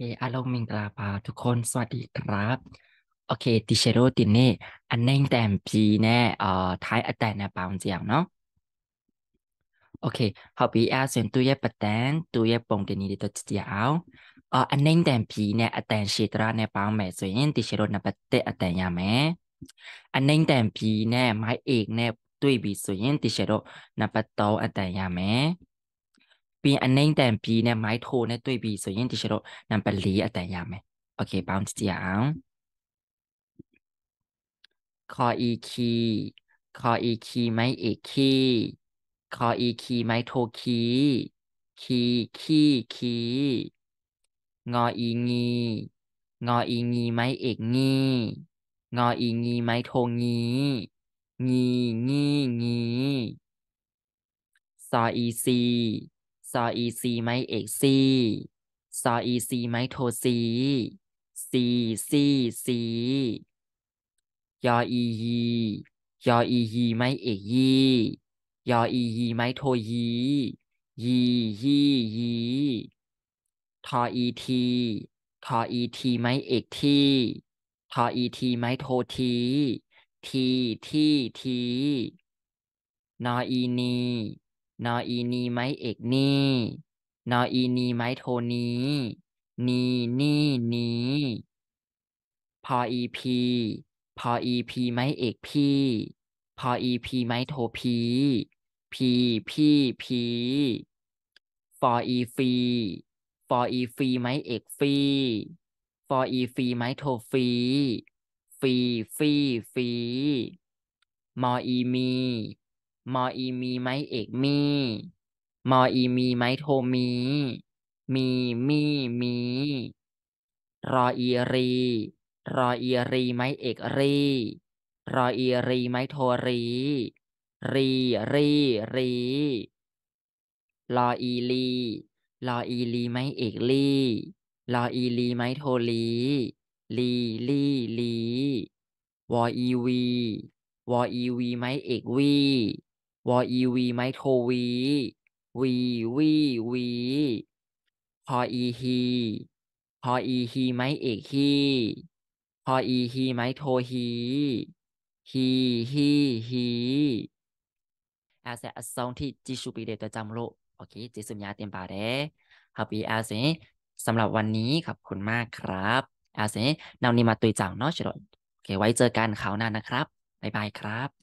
คအားလုံးမင်္ဂလာပါทุกคนสวัสดีครับโอเคดิเชโรตินเน่อันเน่งแต้มปีแน่เอ่อท้ายอัตแตนปาวเจียงเนาะโอเคဟောပီအဆင်တူရဲ့ပတန်တူရဲ့ပုံတင်နေတဲ့တကြအောင်အာအနှိမ့်တန်ပြီနဲ့အတန်ရှည်တရနဲ့ပေါင်းမယ်ဆိုရင်ဒီရှေတော့နံပါတ်1အတန်ရမယ်အနှိမ့်တန်ပြီနဲ့မိုက်8နဲ့တွေ့ပြီဆိုရင်ဒီရှေတော့နံပါတ်3အတန်ရမယ်ปีอันนึงแต่ปีเนี่ยไม้โทในตัวปีส่วนยิ่งที่ชันนำไปลีอแต่ยามไหมโอเคบางทีอย่างคออีคีคออีคีไม้เอกคีคออีคีไม้โทคีคีคีคีงออีงีงออีงีไม้เอกงีงออีงีไม้โทงีงีงีงีซออีซีซอีซีไหมเอกซีซอีซีไหมโทซีซีซีซียออีฮียออีฮีไหมเอกยียออีฮีไหมโทยียีฮียีทออีทีทออีทีไหมเอกทีทออีทีไหมโททีทีทีทีนออีนีนออีนีไหมเอกนี่ นออีนีไหมโทนี้นีนี่ นี้ พออีพี พออีพีไหมเอกพี่พออีพีไหมโทพี พี พี่พีฟออีฟีฟออีฟีไหมเอกฟีฟออีฟีไหมโทฟี ฟีฟีฟี มออีมีมออีมีไหมเอกมีมออีมีไหมโทมี มีมีมี รออีรี รออีรีไหมเอกรีรออีรีไหมโทรี รีรีรี รออีรีรออีรีไหมเอกรีรออีรีไหมโทรีรีรีรี วออีวี วออีวีไหมเอกวีวอีวีไมโทรวีวีวีวีพออีฮีพออีฮีไมเอกฮีพออีฮีไมโทฮีฮีฮีฮีอาเซอสองที่จิชูปีเดตัวจำโลโอเคจิสุญญาเต็มป่าเด้ฮับปีอาเซสำหรับวันนี้ขอบคุณมากครับอาเซนานี้มาตุยจังเนาะเฉลยโอเคไว้เจอกันคราวหน้านะครับบ๊ายบายครับ